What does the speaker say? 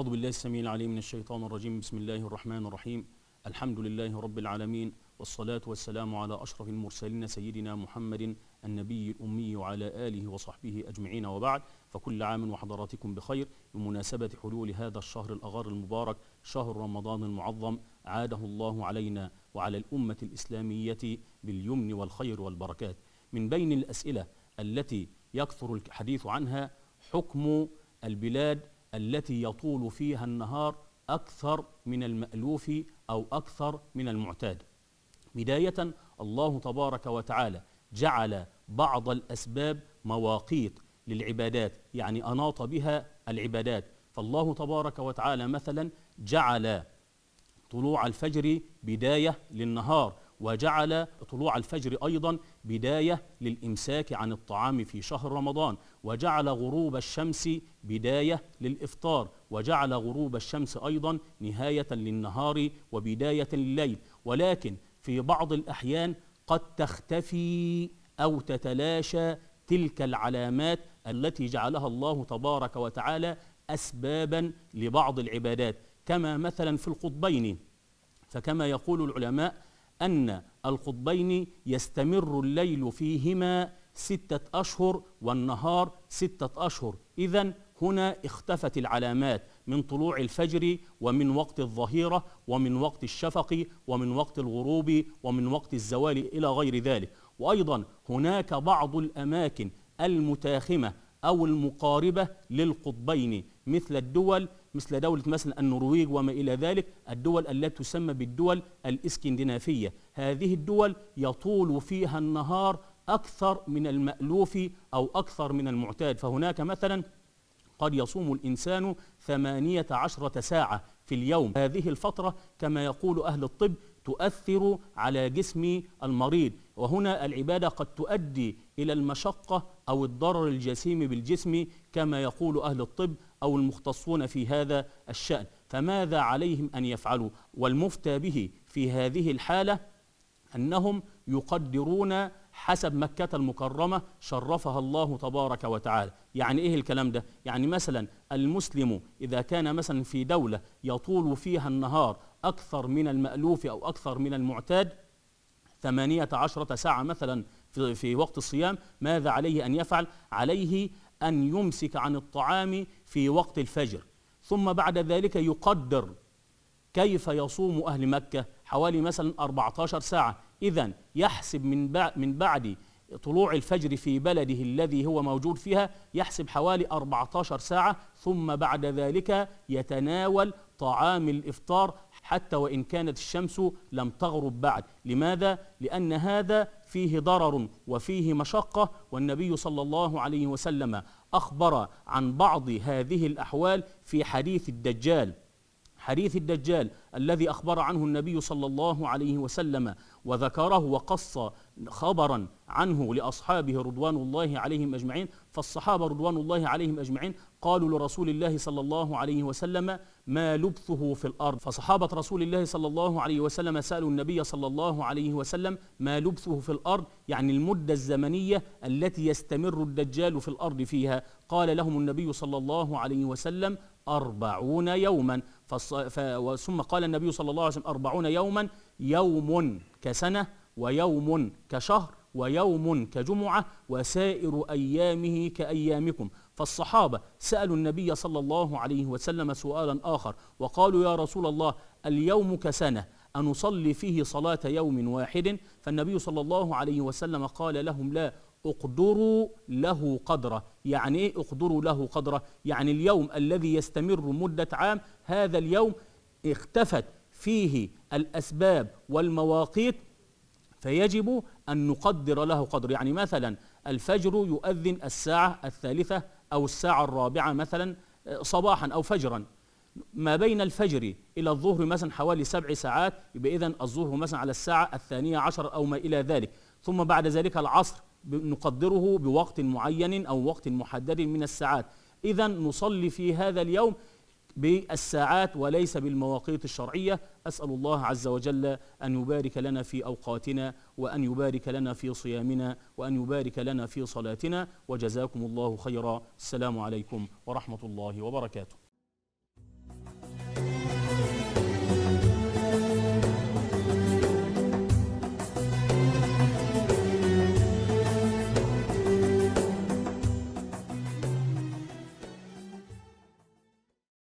أعوذ بالله السميع العليم من الشيطان الرجيم بسم الله الرحمن الرحيم الحمد لله رب العالمين والصلاة والسلام على أشرف المرسلين سيدنا محمد النبي الأمي وعلى آله وصحبه أجمعين وبعد فكل عام وحضراتكم بخير بمناسبة حلول هذا الشهر الأغار المبارك شهر رمضان المعظم عاده الله علينا وعلى الأمة الإسلامية باليمن والخير والبركات من بين الأسئلة التي يكثر الحديث عنها حكم البلاد التي يطول فيها النهار أكثر من المألوف أو أكثر من المعتاد بداية الله تبارك وتعالى جعل بعض الأسباب مواقيت للعبادات يعني أناط بها العبادات فالله تبارك وتعالى مثلا جعل طلوع الفجر بداية للنهار وجعل طلوع الفجر أيضا بداية للإمساك عن الطعام في شهر رمضان وجعل غروب الشمس بداية للإفطار وجعل غروب الشمس أيضا نهاية للنهار وبداية لليل ولكن في بعض الأحيان قد تختفي أو تتلاشى تلك العلامات التي جعلها الله تبارك وتعالى أسبابا لبعض العبادات كما مثلا في القطبين فكما يقول العلماء أن القطبين يستمر الليل فيهما ستة أشهر والنهار ستة أشهر إذا هنا اختفت العلامات من طلوع الفجر ومن وقت الظهيرة ومن وقت الشفق ومن وقت الغروب ومن وقت الزوال إلى غير ذلك وأيضا هناك بعض الأماكن المتاخمة أو المقاربة للقطبين مثل الدول مثل دولة مثلا النرويج وما إلى ذلك الدول التي تسمى بالدول الإسكندنافية هذه الدول يطول فيها النهار أكثر من المألوف أو أكثر من المعتاد فهناك مثلا قد يصوم الإنسان ثمانية عشرة ساعة في اليوم هذه الفترة كما يقول أهل الطب تؤثر على جسم المريض وهنا العبادة قد تؤدي إلى المشقة أو الضرر الجسيم بالجسم كما يقول أهل الطب أو المختصون في هذا الشأن فماذا عليهم أن يفعلوا والمفتى به في هذه الحالة أنهم يقدرون حسب مكة المكرمة شرفها الله تبارك وتعالى يعني إيه الكلام ده؟ يعني مثلا المسلم إذا كان مثلا في دولة يطول فيها النهار أكثر من المألوف أو أكثر من المعتاد ثمانية عشرة ساعة مثلا في, في وقت الصيام ماذا عليه أن يفعل؟ عليه أن يمسك عن الطعام في وقت الفجر ثم بعد ذلك يقدر كيف يصوم أهل مكة حوالي مثلا 14 ساعة إذا يحسب من, من بعد طلوع الفجر في بلده الذي هو موجود فيها يحسب حوالي 14 ساعة ثم بعد ذلك يتناول طعام الإفطار حتى وإن كانت الشمس لم تغرب بعد لماذا؟ لأن هذا فيه ضرر وفيه مشقة والنبي صلى الله عليه وسلم أخبر عن بعض هذه الأحوال في حديث الدجال حديث الدجال الذي أخبر عنه النبي صلى الله عليه وسلم وذكره وقص خبرا عنه لأصحابه رضوان الله عليهم أجمعين فالصحابة رضوان الله عليهم أجمعين قالوا لرسول الله صلى الله عليه وسلم ما لبثه في الأرض فصحابة رسول الله صلى الله عليه وسلم سألوا النبي صلى الله عليه وسلم ما لبثه في الأرض يعني المدة الزمنية التي يستمر الدجال في الأرض فيها قال لهم النبي صلى الله عليه وسلم أربعون يوما ثم قال النبي صلى الله عليه وسلم أربعون يوما يوم كسنة ويوم كشهر ويوم كجمعة وسائر أيامه كأيامكم فالصحابة سألوا النبي صلى الله عليه وسلم سؤالا آخر وقالوا يا رسول الله اليوم كسنة أنصلي فيه صلاة يوم واحد فالنبي صلى الله عليه وسلم قال لهم لا اقدروا له قدره يعني ايه اقدروا له قدره يعني اليوم الذي يستمر مدة عام هذا اليوم اختفت فيه الأسباب والمواقيت فيجب أن نقدر له قدر يعني مثلا الفجر يؤذن الساعة الثالثة أو الساعة الرابعة مثلا آه، صباحا أو فجرا ما بين الفجر إلى الظهر مثلا حوالي سبع ساعات يبقى إذن الظهر مثلا على الساعة الثانية عشر أو ما إلى ذلك ثم بعد ذلك العصر نقدره بوقت معين أو وقت محدد من الساعات إذا نصلي في هذا اليوم بالساعات وليس بالمواقيت الشرعية أسأل الله عز وجل أن يبارك لنا في أوقاتنا وأن يبارك لنا في صيامنا وأن يبارك لنا في صلاتنا وجزاكم الله خيرا السلام عليكم ورحمة الله وبركاته